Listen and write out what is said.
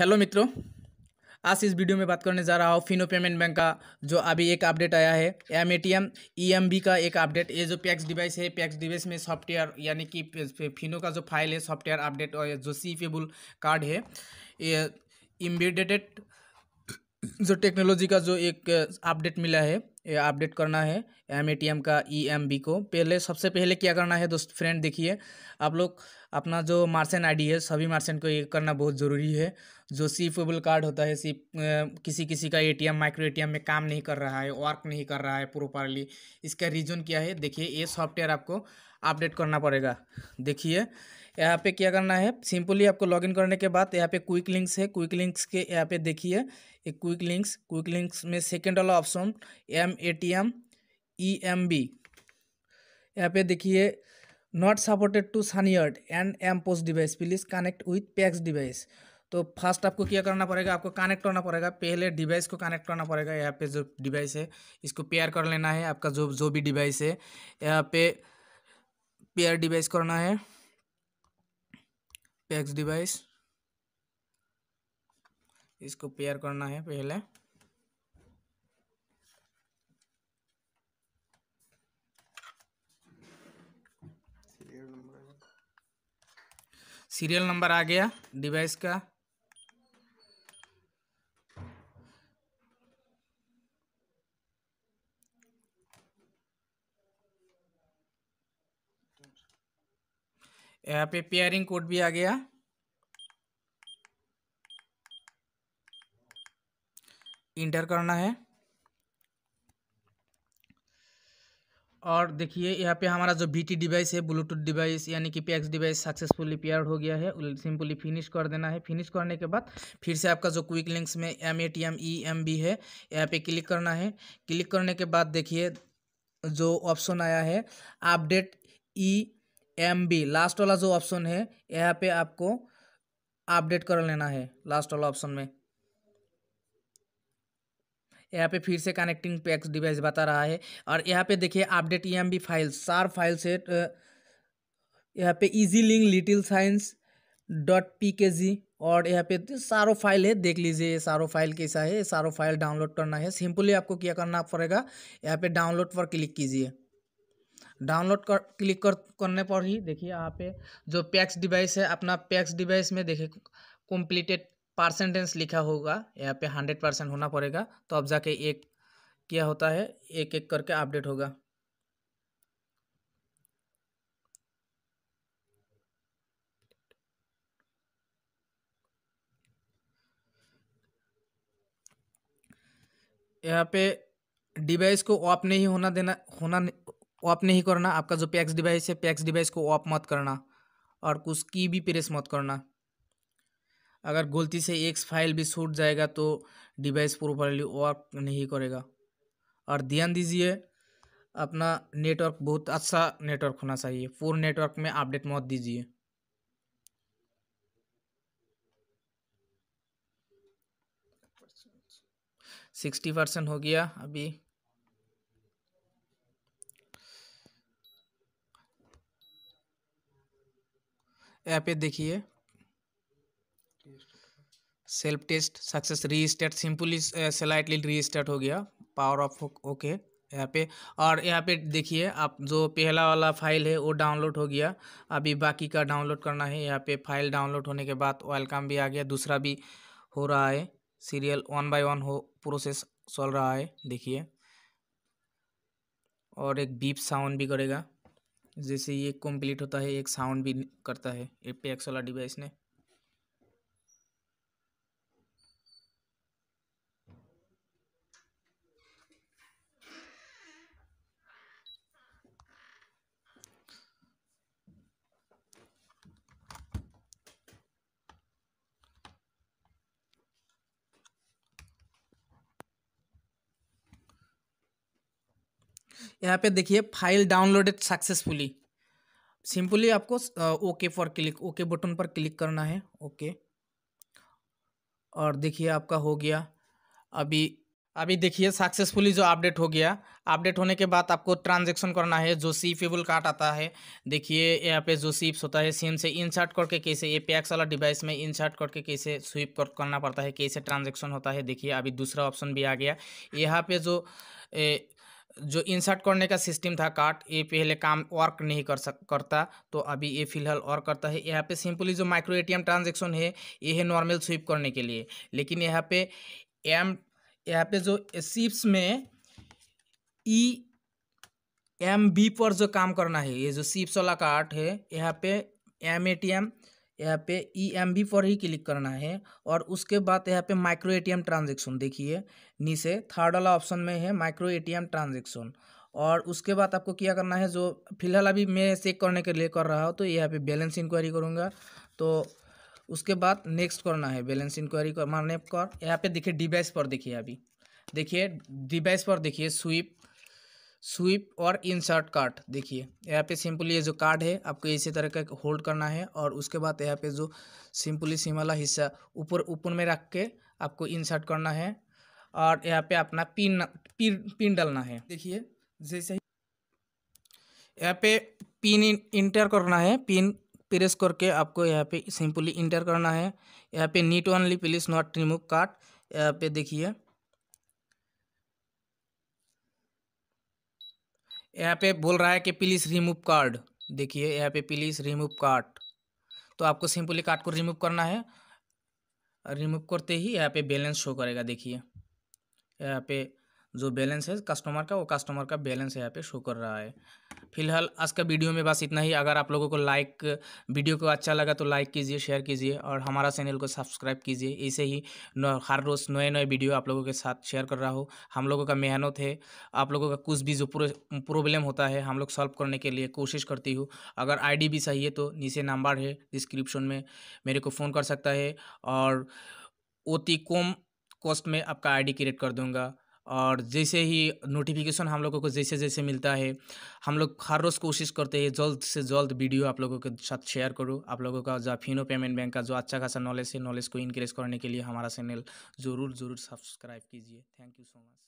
hello मित्रों आज इस वीडियो में बात करने जा रहा हूँ फिनो पेमेंट बैंक का जो अभी एक अपडेट आया है M A T M E M B का एक अपडेट ये जो पैक्स डिवाइस है पैक्स डिवाइस में सॉफ्टवेयर यानी कि फिनो का जो फाइल है सॉफ्टवेयर अपडेट और जो सीफेबल कार्ड है ये इम्बेडेड जो टेक्नोलॉजी का जो एक अपडेट मिला है अपडेट करना है एम ए टी एम का ई एम बी को पहले सबसे पहले क्या करना है दोस्त फ्रेंड देखिए आप लोग अपना जो आई आईडी है सभी मार्सेन को ये करना बहुत ज़रूरी है जो सीफेबल कार्ड होता है सी किसी किसी का एटीएम माइक्रो एटीएम में काम नहीं कर रहा है वर्क नहीं कर रहा है प्रोपरली इसका रीज़न क्या है देखिए ये सॉफ्टवेयर आपको अपडेट करना पड़ेगा देखिए यहाँ पे क्या करना है सिंपली आपको लॉगिन करने के बाद यहाँ पे क्विक लिंक्स है क्विक लिंक्स के यहाँ पे देखिए एक क्विक लिंक्स क्विक लिंक्स में सेकेंड वाला option M A T M E M B यहाँ पे देखिए नॉट सपोर्टेड टू सनीअर्ड and M post device please connect with PAX device तो फर्स्ट आपको क्या करना पड़ेगा आपको कनेक्ट करना पड़ेगा पहले डिवाइस को कनेक्ट करना पड़ेगा यहाँ पे जो डिवाइस है इसको पेयर कर लेना है आपका जो जो भी डिवाइस है यहाँ पे पेयर डिवाइस करना है पैक्स डिवाइस इसको पेयर करना है पहले सीरियल नंबर आ गया डिवाइस का यहाँ पे पेयरिंग कोड भी आ गया इंटर करना है और देखिए यहाँ पे हमारा जो बी डिवाइस है ब्लूटूथ डिवाइस यानी कि पैक्स डिवाइस सक्सेसफुली पेयर हो गया है सिंपली फिनिश कर देना है फिनिश करने के बाद फिर से आपका जो क्विक लिंक्स में M A T M E M B है यहाँ पे क्लिक करना है क्लिक करने के बाद देखिए जो ऑप्शन आया है update E e M B last वाला जो ऑप्शन है यहाँ पे आपको अपडेट कर लेना है लास्ट वाला ऑप्शन में यहाँ पे फिर से कनेक्टिंग पैक्स डिवाइस बता रहा है और यहाँ पे देखिए update E M B files सार फाइल सेट यहाँ पे easy link little science dot P K G और यहाँ पे सारो फाइल है देख लीजिए ये सारो फाइल कैसा है ये सारो फाइल डाउनलोड करना है सिंपली आपको क्या करना पड़ेगा यहाँ पे डाउनलोड पर क्लिक कीजिए डाउनलोड कर क्लिक कर करने पर ही देखिए यहाँ पे जो पैक्स डिवाइस है अपना पैक्स डिवाइस में देखिए कंप्लीटेड परसेंटेज लिखा होगा यहाँ पे हंड्रेड परसेंट होना पड़ेगा तो अब जाके एक क्या होता है एक एक करके अपडेट होगा यहाँ पे डिवाइस को ऑफ नहीं होना देना होना ऑफ नहीं करना आपका जो पैक्स डिवाइस है पैक्स डिवाइस को ऑफ मत करना और कुछ की भी प्रेस मत करना अगर गलती से एक फाइल भी छूट जाएगा तो डिवाइस प्रॉपरली वर्क नहीं करेगा और ध्यान दीजिए अपना नेटवर्क बहुत अच्छा नेटवर्क होना चाहिए फोर नेटवर्क में अपडेट मत दीजिए सिक्सटी परसेंट हो गया अभी यहाँ पे देखिए self test success restart simply slightly start हो गया पावर ऑफ ओके यहाँ पे और यहाँ पे देखिए आप जो पहला वाला फाइल है वो डाउनलोड हो गया अभी बाकी का डाउनलोड करना है यहाँ पे फाइल डाउनलोड होने के बाद वेलकम भी आ गया दूसरा भी हो रहा है सीरियल वन बाय वन हो प्रोसेस चल रहा है देखिए और एक बीप साउंड भी करेगा जैसे ये कंप्लीट होता है एक साउंड भी करता है ए पी एक्स वाला डिवाइस ने यहाँ पे देखिए फाइल डाउनलोडेड सक्सेसफुली सिंपली आपको okay for click okay button पर क्लिक करना है ओके और देखिए आपका हो गया अभी अभी देखिए सक्सेसफुली जो अपडेट हो गया अपडेट होने के बाद आपको ट्रांजेक्शन करना है जो सी कार्ड आता है देखिए यहाँ पे जो सीप्स होता है सिम से इंसर्ट करके कैसे ए पैक्स वाला डिवाइस में इंसर्ट करके कैसे स्वीप कर, करना पड़ता है कैसे ट्रांजेक्शन होता है देखिए अभी दूसरा ऑप्शन भी आ गया यहाँ पे जो ए, जो इंसर्ट करने का सिस्टम था कार्ट ये पहले काम वर्क नहीं कर सक करता तो अभी ये फिलहाल और करता है यहाँ पे सिंपली जो माइक्रो एटीएम ट्रांजेक्शन है ये है नॉर्मल स्वीप करने के लिए लेकिन यहाँ पे एम यहाँ पे जो सिप्स में ई एम बी पर जो काम करना है ये जो सिप्स वाला कार्ट है यहाँ पे एम ए टी एम यहाँ पे ई एम बी पर ही क्लिक करना है और उसके बाद यहाँ पे micro A T M transaction देखिए नीचे थर्ड वाला ऑप्शन में है micro A T M transaction और उसके बाद आपको क्या करना है जो फिलहाल अभी मैं चेक करने के लिए कर रहा हूँ तो यहाँ पे बैलेंस इंक्वायरी करूँगा तो उसके बाद नेक्स्ट करना है बैलेंस इंक्वायरी कर मारने पर यहाँ पे देखिए डिवाइस पर देखिए अभी देखिए डिवाइस पर देखिए स्विप स्वीप और इंसर्ट कार्ड देखिए यहाँ पे सिंपली ये जो कार्ड है आपको इसी तरह का होल्ड करना है और उसके बाद यहाँ पे जो सिंपली सिम वाला हिस्सा ऊपर ऊपर में रख के आपको इंसर्ट करना है और यहाँ पे अपना पिन पिन पिन डालना है देखिए जैसे ही यहाँ पे पिन इंटर करना है पिन प्रेस करके आपको यहाँ पे सिंपली इंटर करना है यहाँ पे neat only please not remove card यहाँ पे देखिए यहाँ पे बोल रहा है कि प्लीज़ रिमूव कार्ड देखिए यहाँ पे प्लीज़ रिमूव कार्ड तो आपको सिंपली कार्ड को रिमूव करना है रिमूव करते ही यहाँ पे बैलेंस शो करेगा देखिए यहाँ पे जो बैलेंस है कस्टमर का वो कस्टमर का बैलेंस यहाँ पे शो कर रहा है फिलहाल आज का वीडियो में बस इतना ही अगर आप लोगों को लाइक वीडियो को अच्छा लगा तो लाइक कीजिए शेयर कीजिए और हमारा चैनल को सब्सक्राइब कीजिए ऐसे ही हर रोज़ नए नए वीडियो आप लोगों के साथ शेयर कर रहा हूँ हम लोगों का मेहनत है आप लोगों का कुछ भी जो प्रॉब्लम होता है हम लोग सॉल्व करने के लिए कोशिश करती हूँ अगर आई भी सही है तो नीचे नंबर है डिस्क्रिप्शन में मेरे को फ़ोन कर सकता है और ओती कम कॉस्ट में आपका आईडी क्रिएट कर दूंगा और जैसे ही नोटिफिकेशन हम लोगों को जैसे जैसे मिलता है हम लोग हर रोज़ कोशिश करते हैं जल्द से जल्द वीडियो आप लोगों के साथ शेयर करो आप लोगों का जो फिनो पेमेंट बैंक का जो अच्छा खासा नॉलेज है नॉलेज को इनक्रेज करने के लिए हमारा चैनल ज़रूर ज़रूर सब्सक्राइब कीजिए थैंक यू सो मच